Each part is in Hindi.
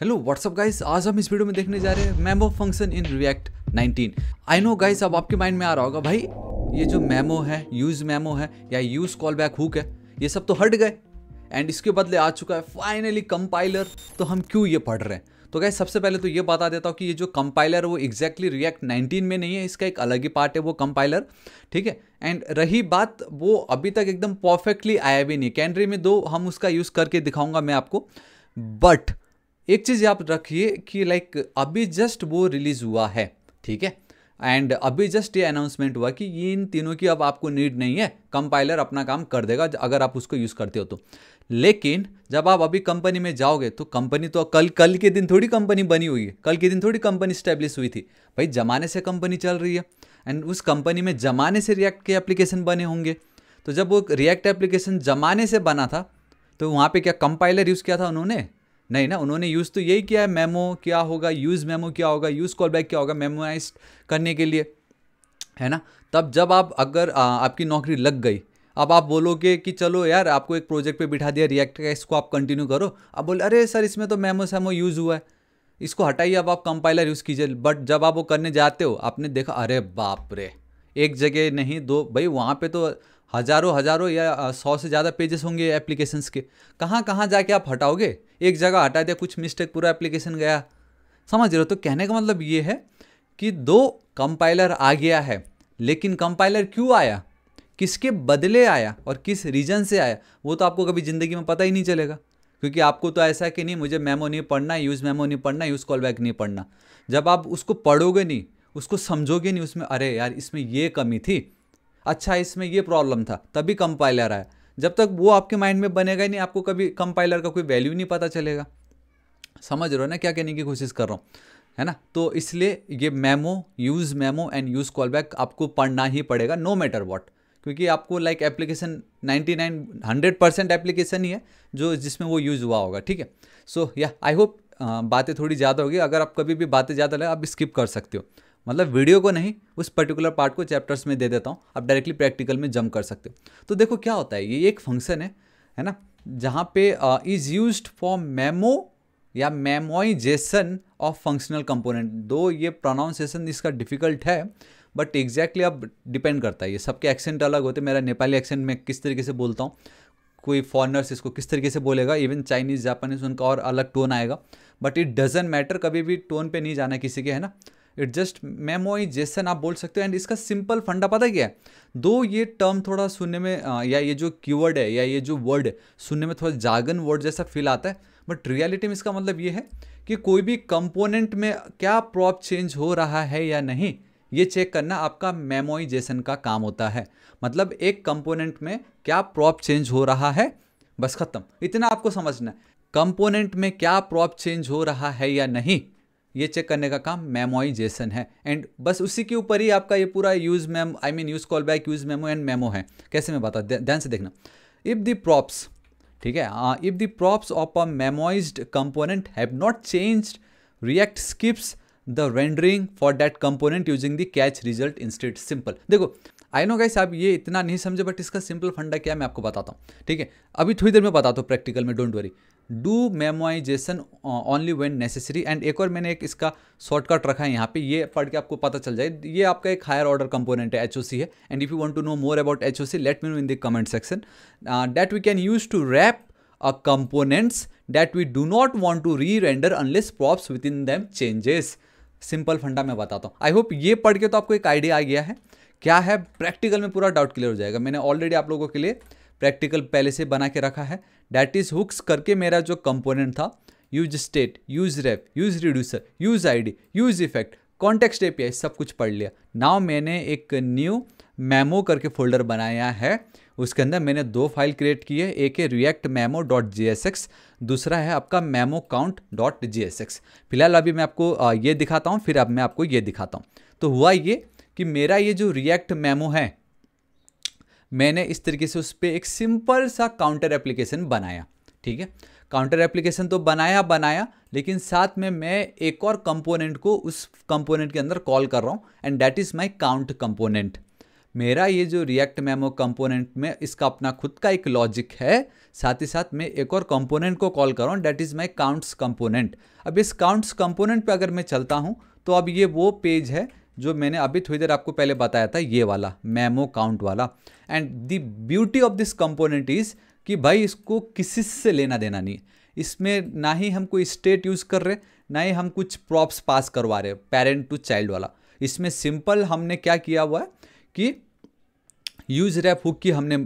हेलो व्हाट्सअप गाइस आज हम इस वीडियो में देखने जा रहे हैं memo function in React 19 I know guys अब आपके माइंड में आ रहा होगा भाई ये जो मेमो है यूज मेमो है या यूज कॉल बैक हुक है ये सब तो हट गए एंड इसके बदले आ चुका है फाइनली कंपाइलर तो हम क्यों ये पढ़ रहे हैं तो गाइस सबसे पहले तो ये बता देता हूँ कि ये जो कंपाइलर है वो एग्जैक्टली रिएक्ट 19 में नहीं है इसका एक अलग ही पार्ट है वो कंपाइलर ठीक है एंड रही बात वो अभी तक एकदम परफेक्टली आया भी नहीं कैंड्री में दो हम उसका यूज़ करके दिखाऊंगा मैं आपको बट एक चीज़ आप रखिए कि लाइक अभी जस्ट वो रिलीज़ हुआ है ठीक है एंड अभी जस्ट ये अनाउंसमेंट हुआ कि ये इन तीनों की अब आपको नीड नहीं है कंपाइलर अपना काम कर देगा अगर आप उसको यूज़ करते हो तो लेकिन जब आप अभी कंपनी में जाओगे तो कंपनी तो कल कल के दिन थोड़ी कंपनी बनी हुई है कल के दिन थोड़ी कंपनी स्टैब्लिश हुई थी भाई जमाने से कंपनी चल रही है एंड उस कंपनी में जमाने से रिएक्ट के एप्लीकेशन बने होंगे तो जब वो रिएक्ट एप्लीकेशन जमाने से बना था तो वहाँ पे क्या कंपाइलर यूज़ किया था उन्होंने नहीं ना उन्होंने यूज़ तो यही किया है मेमो क्या होगा यूज़ मेमो क्या होगा यूज़ कॉल बैक क्या होगा मेमोराइज करने के लिए है ना तब जब आप अगर आ, आपकी नौकरी लग गई अब आप बोलोगे कि चलो यार आपको एक प्रोजेक्ट पे बिठा दिया रिएक्ट का इसको आप कंटिन्यू करो अब बोले अरे सर इसमें तो मेमो सेमो यूज़ हुआ है इसको हटाइए अब आप कंपाइलर यूज़ कीजिए बट जब आप वो करने जाते हो आपने देखा अरे बाप रे एक जगह नहीं दो भाई वहाँ पे तो हज़ारों हज़ारों या सौ से ज़्यादा पेजेस होंगे एप्लीकेशंस के कहाँ कहाँ जाके आप हटाओगे एक जगह हटा दिया कुछ मिस्टेक पूरा एप्लीकेशन गया समझ रहे हो तो कहने का मतलब ये है कि दो कंपाइलर आ गया है लेकिन कंपाइलर क्यों आया किसके बदले आया और किस रीजन से आया वो तो आपको कभी ज़िंदगी में पता ही नहीं चलेगा क्योंकि आपको तो ऐसा है कि नहीं मुझे मेमो नहीं पढ़ना यूज़ मेमो नहीं पढ़ना यूज़ कॉल बैक नहीं पढ़ना जब आप उसको पढ़ोगे नहीं उसको समझोगे नहीं उसमें अरे यार इसमें ये कमी थी अच्छा इसमें ये प्रॉब्लम था तभी कंपाइलर आया जब तक वो आपके माइंड में बनेगा ही नहीं आपको कभी कंपाइलर का कोई वैल्यू नहीं पता चलेगा समझ रहे हो ना क्या कहने की कोशिश कर रहा हूँ है ना तो इसलिए ये memo use memo and use callback आपको पढ़ना ही पड़ेगा नो मैटर वॉट क्योंकि आपको like application 99 hundred percent application ही है जो जिसमें वो यूज़ हुआ होगा ठीक है सो या आई होप बातें थोड़ी ज़्यादा होगी अगर आप कभी भी बातें ज़्यादा लगे आप स्किप कर सकते हो मतलब वीडियो को नहीं उस पर्टिकुलर पार्ट को चैप्टर्स में दे देता हूँ आप डायरेक्टली प्रैक्टिकल में जंप कर सकते हो तो देखो क्या होता है ये एक फंक्शन है है ना जहाँ पे इज़ यूज फॉर मेमो या मेमोइजेशन ऑफ फंक्शनल कंपोनेंट दो ये प्रोनाउंसिएशन इसका डिफिकल्ट है बट एग्जैक्टली अब डिपेंड करता है ये सबके एक्सेंट अलग होते मेरा नेपाली एक्सेंट मैं किस तरीके से बोलता हूँ कोई फॉरनर्स इसको किस तरीके से बोलेगा इवन चाइनीज़ जापानीज उनका और अलग टोन आएगा बट इट डजेंट मैटर कभी भी टोन पे नहीं जाना किसी के है ना इट जस्ट जेसन आप बोल सकते हो एंड इसका सिंपल फंडा पता क्या है दो ये टर्म थोड़ा सुनने में या ये जो कीवर्ड है या ये जो वर्ड है सुनने में थोड़ा जागन वर्ड जैसा फील आता है बट रियलिटी में इसका मतलब ये है कि कोई भी कंपोनेंट में क्या प्रॉप चेंज हो रहा है या नहीं ये चेक करना आपका मेमोइजेशन का काम होता है मतलब एक कंपोनेंट में क्या प्रॉप चेंज हो रहा है बस खत्म इतना आपको समझना है कंपोनेंट में क्या प्रॉप चेंज हो रहा है या नहीं ये चेक करने का काम मेमोई जेसन है एंड बस उसी के ऊपर ही आपका ये पूरा use mem I mean use callback use memo and memo है कैसे मैं बता ध्यान से देखना इफ़ द प्रॉप्स ठीक है if the props of a memoize component have not changed React skips the rendering for that component using the cache result instead simple देखो आई नो गाइस आप ये इतना नहीं समझे बट इसका सिंपल फंडा क्या मैं आपको बताता हूँ ठीक है अभी थोड़ी देर में बताता हूँ प्रैक्टिकल में don't worry do memoization only when necessary and एक और मैंने एक इसका शॉर्टकट रखा है यहाँ पे ये पढ़ के आपको पता चल जाए ये आपका एक हायर ऑर्डर कंपोनेंट है एच है and if you want to know more about H O C let me know in the comment section that we can use to wrap a components that we do not want to re render unless props within them changes simple फंडा मैं बताता हूँ आई होप ये पढ़ के तो आपको एक आइडिया आ गया है क्या है प्रैक्टिकल में पूरा डाउट क्लियर हो जाएगा मैंने ऑलरेडी आप लोगों के लिए प्रैक्टिकल पहले से बना के रखा है डैट इज़ हुक्स करके मेरा जो कंपोनेंट था use state use ref use reducer use ID, use effect context API सब कुछ पढ़ लिया नाव मैंने एक न्यू मैमो करके फोल्डर बनाया है उसके अंदर मैंने दो फाइल क्रिएट की है एक है React memo dot J S X दूसरा है आपका memo count dot J S X फिलहाल अभी मैं आपको ये दिखाता हूँ फिर अब मैं आपको ये दिखाता हूँ तो हुआ ये कि मेरा ये जो रिएक्ट मैमो है मैंने इस तरीके से उस पर एक सिंपल सा काउंटर एप्लीकेशन बनाया ठीक है काउंटर एप्लीकेशन तो बनाया बनाया लेकिन साथ में मैं एक और कंपोनेंट को उस कंपोनेंट के अंदर कॉल कर रहा हूँ and that is my count component मेरा ये जो रिएक्ट मेमो कंपोनेंट में इसका अपना खुद का एक लॉजिक है साथ ही साथ मैं एक और कंपोनेंट को कॉल कर रहा हूँ that is my counts component अब इस काउंट्स कंपोनेंट पर अगर मैं चलता हूँ तो अब ये वो पेज है जो मैंने अभी थोड़ी देर आपको पहले बताया था ये वाला मेमो काउंट वाला and the beauty of this component is कि भाई इसको किसी से लेना देना नहीं इसमें ना ही हम कोई स्टेट यूज़ कर रहे ना ही हम कुछ प्रॉप्स पास करवा रहे पेरेंट टू चाइल्ड वाला इसमें सिंपल हमने क्या किया हुआ है कि यूज रैप हुक की हमने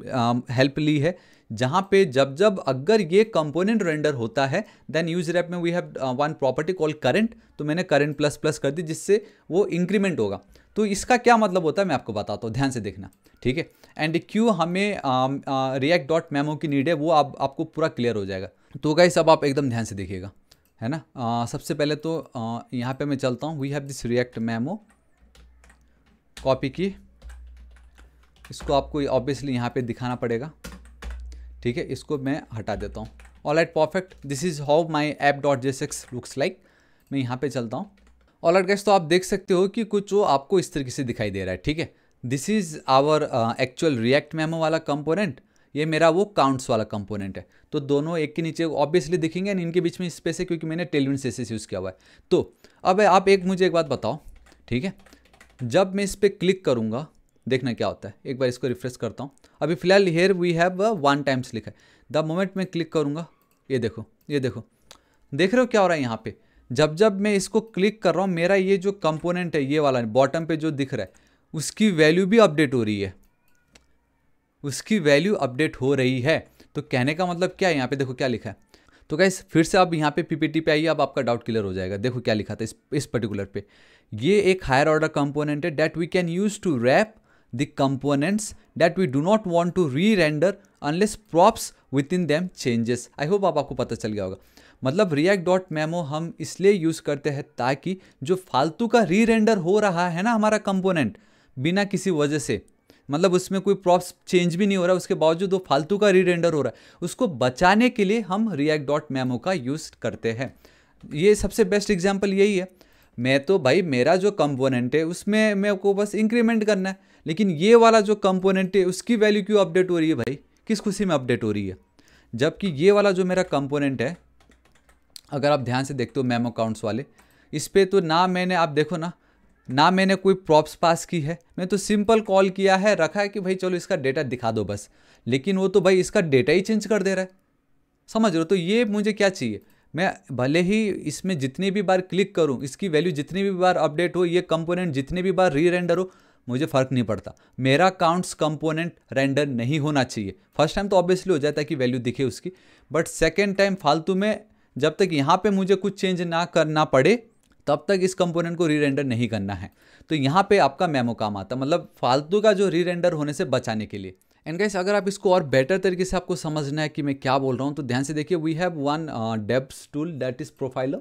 हेल्प ली है जहाँ पे जब जब अगर ये कंपोनेंट रेंडर होता है देन यूज रैप में we have one property call current तो मैंने करंट प्लस प्लस कर दी जिससे वो इंक्रीमेंट होगा तो इसका क्या मतलब होता है मैं आपको बताता हूँ ध्यान से देखना ठीक है एंड क्यों हमें रिएक्ट डॉट मेमो की नीड है वो आप, आपको पूरा क्लियर हो जाएगा तो गाइस अब आप एकदम ध्यान से देखिएगा है ना आ, uh, सबसे पहले तो आ, uh, यहाँ पे मैं चलता हूँ we have this React memo copy की इसको आपको ऑब्वियसली यहाँ पे दिखाना पड़ेगा ठीक है इसको मैं हटा देता हूँ alright perfect this is how my app dot j six looks like मैं यहाँ पे चलता हूँ ऑल एट गैस तो आप देख सकते हो कि कुछ वो आपको इस तरीके से दिखाई दे रहा है ठीक है this is our actual React memo वाला कंपोनेंट ये मेरा वो काउंट्स वाला कंपोनेंट है तो दोनों एक के नीचे ऑब्वियसली दिखेंगे एंड इनके बीच में स्पेस है क्योंकि मैंने टेलविन सेसेस यूज़ किया हुआ है तो अब आप एक मुझे एक बात बताओ ठीक है जब मैं इस पर क्लिक करूँगा देखना क्या होता है एक बार इसको रिफ्रेश करता हूँ अभी फिलहाल here we have one times लिखा है द मोमेंट मैं क्लिक करूँगा ये देखो ये देखो देख रहे हो क्या हो रहा है यहाँ पे जब जब मैं इसको क्लिक कर रहा हूँ मेरा ये जो कंपोनेंट है ये वाला बॉटम पे जो दिख रहा है उसकी वैल्यू भी अपडेट हो रही है उसकी वैल्यू अपडेट हो रही है तो कहने का मतलब क्या है यहाँ पे देखो क्या लिखा है तो गाइस फिर से आप यहाँ पे पीपीटी पे आइए अब आपका डाउट क्लियर हो जाएगा देखो क्या लिखा था इस इस पर्टिकुलर पे ये एक हायर ऑर्डर कंपोनेंट है that we can use to wrap the components we do not want to re render unless props props in them changes I hope आप आपको पता चल गया होगा मतलब रिएक्ट डॉट मेमो हम इसलिए यूज़ करते हैं ताकि जो फालतू का री रेंडर हो रहा है ना हमारा कंपोनेंट बिना किसी वजह से मतलब उसमें कोई प्रॉप्स चेंज भी नहीं हो रहा उसके बावजूद वो फालतू का री रेंडर हो रहा है उसको बचाने के लिए हम रिएक्ट डॉट मेमो का यूज़ करते हैं ये सबसे बेस्ट एग्जाम्पल यही है मैं तो भाई मेरा जो कंपोनेंट है उसमें मेरे को बस इंक्रीमेंट करना है लेकिन ये वाला जो कंपोनेंट है उसकी वैल्यू क्यों अपडेट हो रही है भाई किस खुशी में अपडेट हो रही है जबकि ये वाला जो मेरा कंपोनेंट है अगर आप ध्यान से देखते हो मैम अकाउंट्स वाले इस पर तो ना मैंने आप देखो ना ना मैंने कोई प्रॉप्स पास की है मैं तो सिंपल कॉल किया है रखा है कि भाई चलो इसका डेटा दिखा दो बस लेकिन वो तो भाई इसका डेटा ही चेंज कर दे रहा है समझ रहे हो तो ये मुझे क्या चाहिए मैं भले ही इसमें जितनी भी बार क्लिक करूँ इसकी वैल्यू जितनी भी बार अपडेट हो ये कंपोनेंट जितनी भी बार री रेंडर हो मुझे फ़र्क नहीं पड़ता मेरा काउंट्स कंपोनेंट रेंडर नहीं होना चाहिए फर्स्ट टाइम तो ऑब्वियसली हो जाता है कि वैल्यू दिखे उसकी बट सेकेंड टाइम फालतू में जब तक यहाँ पे मुझे कुछ चेंज ना करना पड़े तब तक इस कंपोनेंट को रीरेंडर रेंडर नहीं करना है तो यहाँ पे आपका मेमो काम आता मतलब फालतू का जो री रेंडर होने से बचाने के लिए एंड गाइस अगर आप इसको और बेटर तरीके से आपको समझना है कि मैं क्या बोल रहा हूँ तो ध्यान से देखिए वी हैव वन डेप्स tool that is profile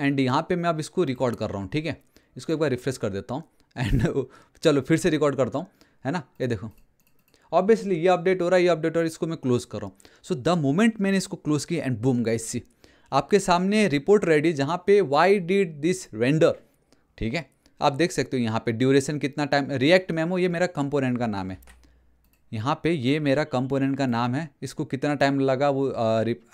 and यहाँ पे मैं अब इसको रिकॉर्ड कर रहा हूँ ठीक है इसको एक बार रिफ्रेश कर देता हूँ एंड चलो फिर से रिकॉर्ड करता हूँ है ना ये देखो ऑब्वियसली ये अपडेट हो रहा है ये अपडेट हो रहा है इसको मैं क्लोज कर रहा हूँ सो द मोमेंट मैंने इसको क्लोज की एंड बूम गाइस सी आपके सामने रिपोर्ट रेडी जहाँ पे वाई डिड दिस रेंडर ठीक है आप देख सकते हो यहाँ पे ड्यूरेशन कितना टाइम रिएक्ट मेमो ये मेरा कंपोनेंट का नाम है यहाँ पे ये मेरा कंपोनेंट का नाम है इसको कितना टाइम लगा वो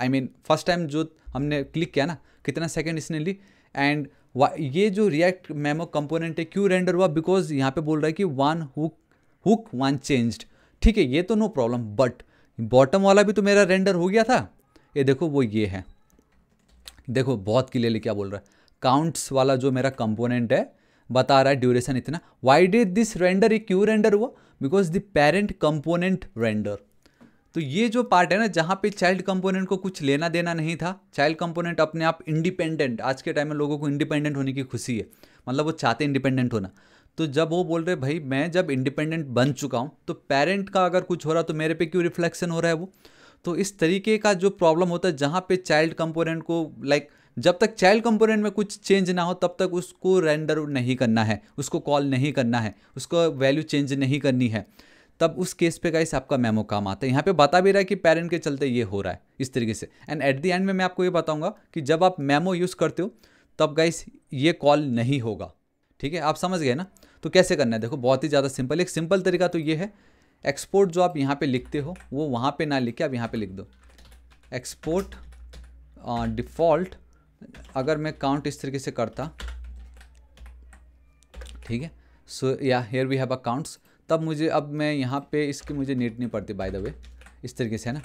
आई मीन फर्स्ट टाइम जो हमने क्लिक किया ना कितना सेकेंड इसने ली एंड ये जो रिएक्ट मेमो कंपोनेंट है क्यों रेंडर हुआ बिकॉज यहाँ पे बोल रहा है कि one hook hook one changed ठीक है ये तो नो प्रॉब्लम बट बॉटम वाला भी तो मेरा रेंडर हो गया था ये देखो वो ये है देखो बहुत क्लियरली क्या बोल रहा है काउंट्स वाला जो मेरा कंपोनेंट है बता रहा है ड्यूरेशन इतना वाई डिड दिस रेंडर ये क्यों रेंडर हुआ because the parent component render तो ये जो पार्ट है ना जहाँ पे चाइल्ड कंपोनेंट को कुछ लेना देना नहीं था चाइल्ड कंपोनेंट अपने आप इंडिपेंडेंट आज के टाइम में लोगों को इंडिपेंडेंट होने की खुशी है मतलब वो चाहते इंडिपेंडेंट होना तो जब वो बोल रहे भाई मैं जब इंडिपेंडेंट बन चुका हूँ तो पेरेंट का अगर कुछ हो रहा तो मेरे पे क्यों रिफ्लेक्शन हो रहा है वो तो इस तरीके का जो प्रॉब्लम होता है जहाँ पे चाइल्ड कंपोनेंट को लाइक जब तक चाइल्ड कंपोनेंट में कुछ चेंज ना हो तब तक उसको रेंडर नहीं करना है उसको कॉल नहीं करना है उसको वैल्यू चेंज नहीं करनी है तब उस केस पे गाइस आपका मेमो काम आता है यहाँ पे बता भी रहा है कि पेरेंट के चलते ये हो रहा है इस तरीके से एंड एट द एंड में मैं आपको ये बताऊंगा कि जब आप मेमो यूज़ करते हो तब गाइस ये कॉल नहीं होगा ठीक है आप समझ गए ना तो कैसे करना है देखो बहुत ही ज़्यादा सिंपल एक सिंपल तरीका तो ये है एक्सपोर्ट जो आप यहाँ पर लिखते हो वो वहाँ पर ना लिख के आप यहाँ पर लिख दो एक्सपोर्ट डिफ़ॉल्ट uh, अगर मैं काउंट इस तरीके से करता ठीक है सो या हेयर वी हैव अकाउंट्स तब मुझे अब मैं यहाँ पे इसकी मुझे नीट नहीं पड़ती बाय द वे इस तरीके से है ना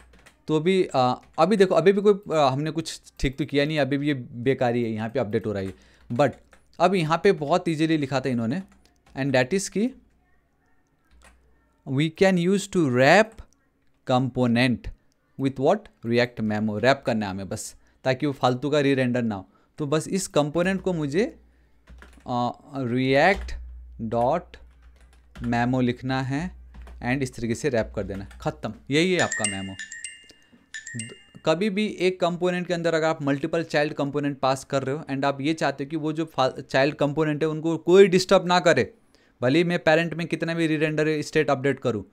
तो अभी आ, अभी देखो अभी भी कोई आ, हमने कुछ ठीक तो किया नहीं अभी भी ये बेकारी है यहाँ पे अपडेट हो रहा है बट अब यहाँ पे बहुत ईजिली लिखा था इन्होंने एंड डैट इज़ की we can use to wrap component with what React memo wrap करना है हमें बस ताकि वो फालतू का री ना हो तो बस इस कंपोनेंट को मुझे रिएक्ट डॉट मैमो लिखना है एंड इस तरीके से रैप कर देना ख़त्म यही है आपका मैमो कभी भी एक कंपोनेंट के अंदर अगर आप मल्टीपल चाइल्ड कंपोनेंट पास कर रहे हो एंड आप ये चाहते हो कि वो जो चाइल्ड कंपोनेंट है उनको कोई डिस्टर्ब ना करे भले मैं पेरेंट में कितना भी रिरेंडर स्टेट अपडेट करूँ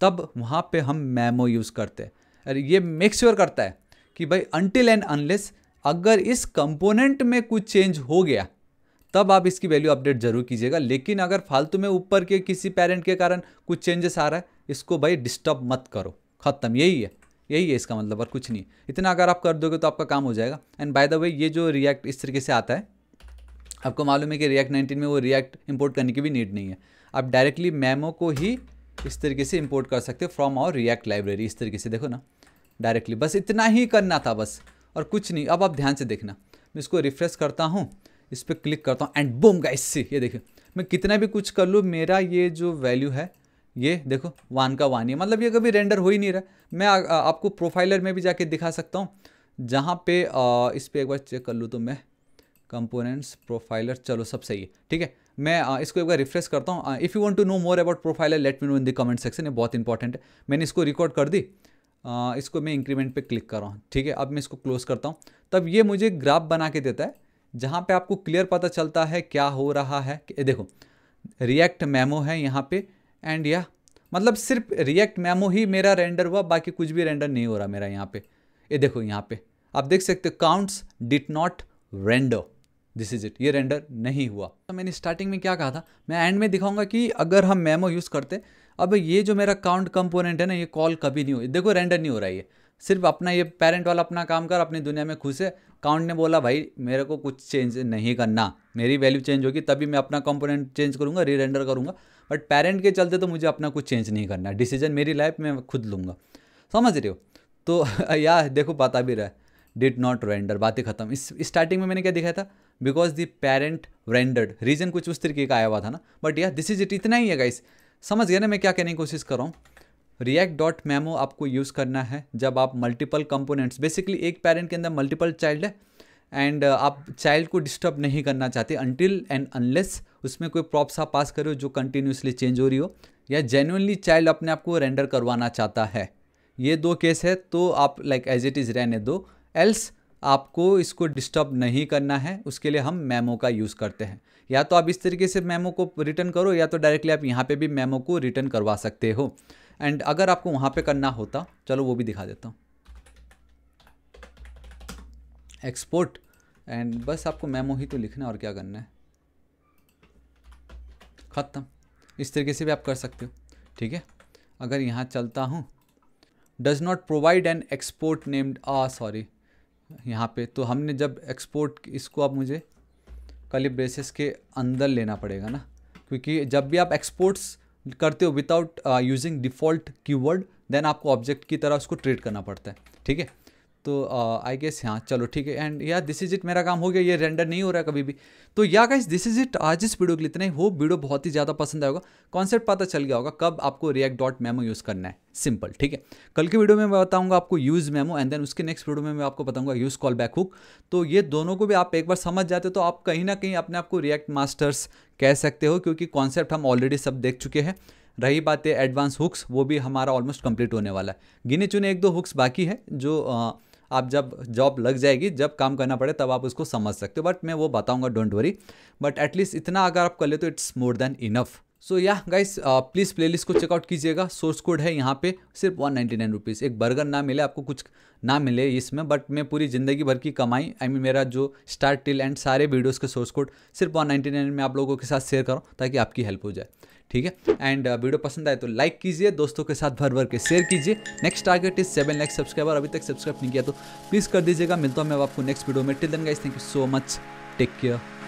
तब वहाँ पे हम मैमो यूज़ करते हैं अरे ये मेक श्योर करता है कि भाई अनटिल एंड अनलेस अगर इस कंपोनेंट में कुछ चेंज हो गया तब आप इसकी वैल्यू अपडेट जरूर कीजिएगा लेकिन अगर फालतू में ऊपर के किसी पेरेंट के कारण कुछ चेंजेस आ रहा है इसको भाई डिस्टर्ब मत करो ख़त्म यही है यही है इसका मतलब और कुछ नहीं इतना अगर आप कर दोगे तो आपका काम हो जाएगा एंड बाय द वे ये जो रिएक्ट इस तरीके से आता है आपको मालूम है कि रिएक्ट नाइनटीन में वो रिएक्ट इम्पोर्ट करने की भी नीड नहीं है आप डायरेक्टली मैमो को ही इस तरीके से इम्पोर्ट कर सकते हो फ्रॉम आवर रिएक्ट लाइब्रेरी इस तरीके से देखो ना डायरेक्टली बस इतना ही करना था बस और कुछ नहीं अब आप ध्यान से देखना मैं इसको रिफ्रेश करता हूँ इस पर क्लिक करता हूँ एंड बूम गाइस सी ये देखिए मैं कितना भी कुछ कर लूँ मेरा ये जो वैल्यू है ये देखो वन का वन ही मतलब ये कभी रेंडर हो ही नहीं रहा मैं आ, आ, आपको प्रोफाइलर में भी जाके दिखा सकता हूँ जहाँ पे आ, इस पर एक बार चेक कर लूँ तो मैं कंपोनेंट्स प्रोफाइलर चलो सब सही है ठीक है मैं आ, इसको एक बार रिफ्रेश करता हूँ if you want to know more about profiler let me know in the comment section ये बहुत इंपॉर्टेंट है मैंने इसको रिकॉर्ड कर दी आ, इसको मैं इंक्रीमेंट पर क्लिक कर रहा हूँ ठीक है अब मैं इसको क्लोज करता हूँ तब ये मुझे ग्राफ बना के देता है जहाँ पे आपको क्लियर पता चलता है क्या हो रहा है देखो रिएक्ट मेमो है यहाँ पे एंड या मतलब सिर्फ रिएक्ट मेमो ही मेरा रेंडर हुआ बाकी कुछ भी रेंडर नहीं हो रहा मेरा यहाँ पे ये देखो यहाँ पे आप देख सकते हो counts did not render this is it ये रेंडर नहीं हुआ तो मैंने स्टार्टिंग में क्या कहा था मैं एंड में दिखाऊंगा कि अगर हम मेमो यूज़ करते अब ये जो मेरा काउंट कंपोनेंट है ना ये कॉल कभी नहीं हुई देखो रेंडर नहीं हो रहा है ये सिर्फ अपना ये पेरेंट वाला अपना काम कर अपनी दुनिया में खुश है काउंट ने बोला भाई मेरे को कुछ चेंज नहीं करना मेरी वैल्यू चेंज होगी तभी मैं अपना कंपोनेंट चेंज करूँगा रीरेंडर करूँगा बट पेरेंट के चलते तो मुझे अपना कुछ चेंज नहीं करना डिसीजन मेरी लाइफ में खुद लूँगा समझ रहे हो तो या देखो पता भी रहा है डिड नॉट रेंडर बातें खत्म इस स्टार्टिंग में मैंने क्या दिखाया था because the parent rendered reason कुछ उस तरीके का आया हुआ था ना बट या दिस इज इट इतना ही है गाइस समझ गया ना मैं क्या कहने की कोशिश कर रहा हूँ रिएक्ट डॉट मैमो आपको यूज़ करना है जब आप मल्टीपल कंपोनेंट्स बेसिकली एक पेरेंट के अंदर मल्टीपल चाइल्ड है एंड uh, आप चाइल्ड को डिस्टर्ब नहीं करना चाहते अनटिल एंड अनलेस उसमें कोई प्रॉप्स आप पास करो जो कंटिन्यूसली चेंज हो रही हो या जेन्यनली चाइल्ड अपने आप को रेंडर करवाना चाहता है ये दो केस है तो आप लाइक एज इट इज़ रहने दो एल्स आपको इसको डिस्टर्ब नहीं करना है उसके लिए हम मेमो का यूज़ करते हैं या तो आप इस तरीके से मेमो को रिटर्न करो या तो डायरेक्टली आप यहाँ पे भी मेमो को रिटर्न करवा सकते हो एंड अगर आपको वहाँ पे करना होता चलो वो भी दिखा देता हूँ एक्सपोर्ट एंड बस आपको मेमो ही तो लिखना है और क्या करना है ख़त्म इस तरीके से भी आप कर सकते हो ठीक है अगर यहाँ चलता हूँ does not provide an export named ah sorry यहाँ पे तो हमने जब एक्सपोर्ट इसको आप मुझे ब्रेसेस के अंदर लेना पड़ेगा ना क्योंकि जब भी आप एक्सपोर्ट्स करते हो without using default keyword then आपको ऑब्जेक्ट की तरह उसको ट्रीट करना पड़ता है ठीक है तो आई गेस हाँ चलो ठीक है एंड या दिस इज इट मेरा काम हो गया ये रेंडर नहीं हो रहा कभी भी तो या गाइस दिस इज इट आज इस वीडियो के लिए इतना ही हो वीडियो बहुत ही ज़्यादा पसंद आएगा कॉन्सेप्ट पता चल गया होगा कब आपको रिएक्ट डॉट मेमो यूज़ करना है सिंपल ठीक है कल के वीडियो में मैं बताऊंगा आपको यूज़ मेमो एंड देन उसके नेक्स्ट वीडियो में मैं आपको बताऊंगा यूज़ कॉल बैक हुक तो ये दोनों को भी आप एक बार समझ जाते हो तो आप कहीं ना कहीं अपने आपको रिएक्ट मास्टर्स कह सकते हो क्योंकि कॉन्सेप्ट हम ऑलरेडी सब देख चुके हैं रही बात है एडवांस हुक्स वो भी हमारा ऑलमोस्ट कंप्लीट होने वाला है गिने चुने एक दो हुक्स बाकी है जो आ, आप जब जॉब लग जाएगी जब काम करना पड़े तब आप उसको समझ सकते हो बट मैं वो बताऊँगा डोंट वरी बट एटलीस्ट इतना अगर आप कर ले तो it's more than enough so yeah guys please playlist को चेकआउट कीजिएगा सोर्स कोड है यहाँ पे सिर्फ वन नाइन्टी नाइन रुपीज़ एक बर्गर ना मिले आपको कुछ ना मिले इसमें बट मैं पूरी ज़िंदगी भर की कमाई आई I मीन mean, मेरा जो स्टार्ट टिल एंड सारे वीडियोस के सोर्स कोड सिर्फ वन नाइन्टी नाइन में आप लोगों के साथ शेयर करूँ ताकि आपकी हेल्प हो जाए ठीक है एंड वीडियो uh, पसंद आए तो लाइक कीजिए दोस्तों के साथ भर भर के शेयर कीजिए next target is seven lakh subscriber अभी तक सब्सक्राइब नहीं किया तो प्लीज़ कर दीजिएगा मिलता हूँ मैं आपको नेक्स्ट वीडियो में till then guys thank you so much take care